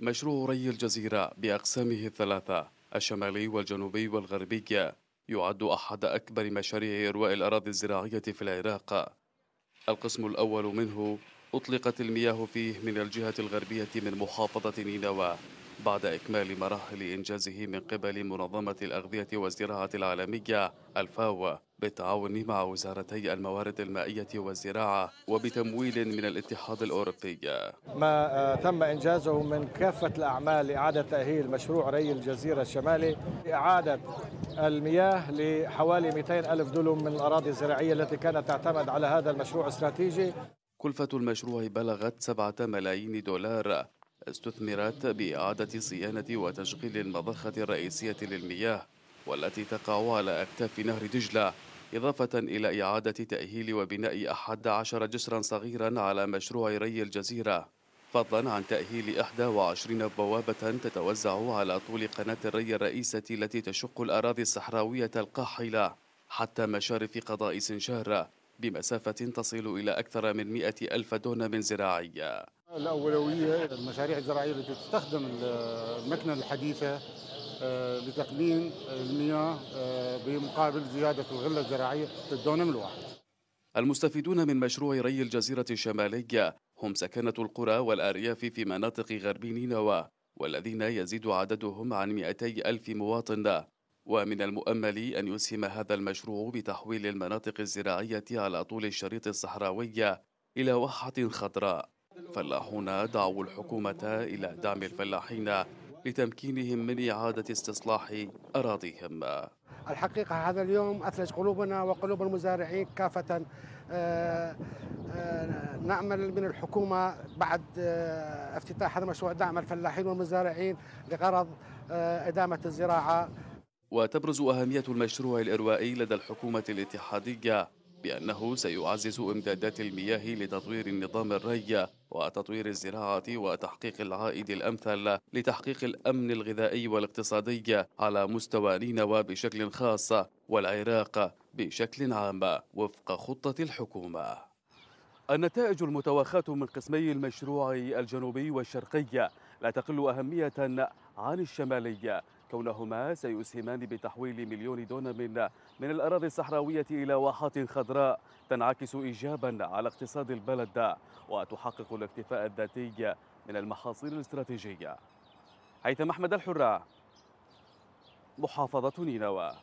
مشروع ري الجزيرة بأقسامه الثلاثة الشمالي والجنوبي والغربي يعد أحد أكبر مشاريع إرواء الأراضي الزراعية في العراق القسم الأول منه أطلقت المياه فيه من الجهة الغربية من محافظة نينوى بعد إكمال مراحل إنجازه من قبل منظمة الأغذية والزراعة العالمية الفاو بالتعاون مع وزارتي الموارد المائية والزراعة وبتمويل من الاتحاد الأوروبي ما آه، تم إنجازه من كافة الأعمال لإعادة تأهيل مشروع ري الجزيرة الشمالي لإعادة المياه لحوالي 200 ألف دولم من الأراضي الزراعية التي كانت تعتمد على هذا المشروع الاستراتيجي كلفة المشروع بلغت 7 ملايين دولار استثمرت بإعادة صيانة وتشغيل المضخة الرئيسية للمياه والتي تقع على أكتاف نهر دجلة إضافة إلى إعادة تأهيل وبناء أحد عشر جسرا صغيرا على مشروع ري الجزيرة فضلا عن تأهيل 21 بوابة تتوزع على طول قناة الري الرئيسة التي تشق الأراضي الصحراوية القاحلة حتى مشارف قضاء سنشار بمسافة تصل إلى أكثر من 100 ألف دونم زراعية الأولوية المشاريع الزراعية التي تستخدم المكنة الحديثة آه، لتقنين المياه آه، بمقابل زيادة الغلة الزراعية في الدونم الواحد المستفيدون من مشروع ري الجزيرة الشمالية هم سكنة القرى والأرياف في مناطق غرب نينوى والذين يزيد عددهم عن 200 ألف مواطن ومن المؤمل أن يسهم هذا المشروع بتحويل المناطق الزراعية على طول الشريط الصحراوي إلى واحة خضراء فلاحون دعوا الحكومة إلى دعم الفلاحين لتمكينهم من إعادة استصلاح أراضيهم الحقيقة هذا اليوم أثلج قلوبنا وقلوب المزارعين كافة آه، آه، نأمل من الحكومة بعد آه، افتتاح هذا المشروع دعم الفلاحين والمزارعين لغرض إدامة الزراعة وتبرز أهمية المشروع الإروائي لدى الحكومة الاتحادية بأنه سيعزز إمدادات المياه لتطوير النظام الري وتطوير الزراعة وتحقيق العائد الأمثل لتحقيق الأمن الغذائي والاقتصادي على مستوى نينوى بشكل خاص والعراق بشكل عام وفق خطة الحكومة النتائج المتوخاة من قسمي المشروع الجنوبي والشرقي لا تقل أهمية عن الشمالي كونهما سيسهمان بتحويل مليون دونم من الأراضي الصحراوية إلى واحات خضراء تنعكس إيجابا على اقتصاد البلد وتحقق الاكتفاء الذاتي من المحاصيل الاستراتيجية حيث محمد الحرة محافظة نينوى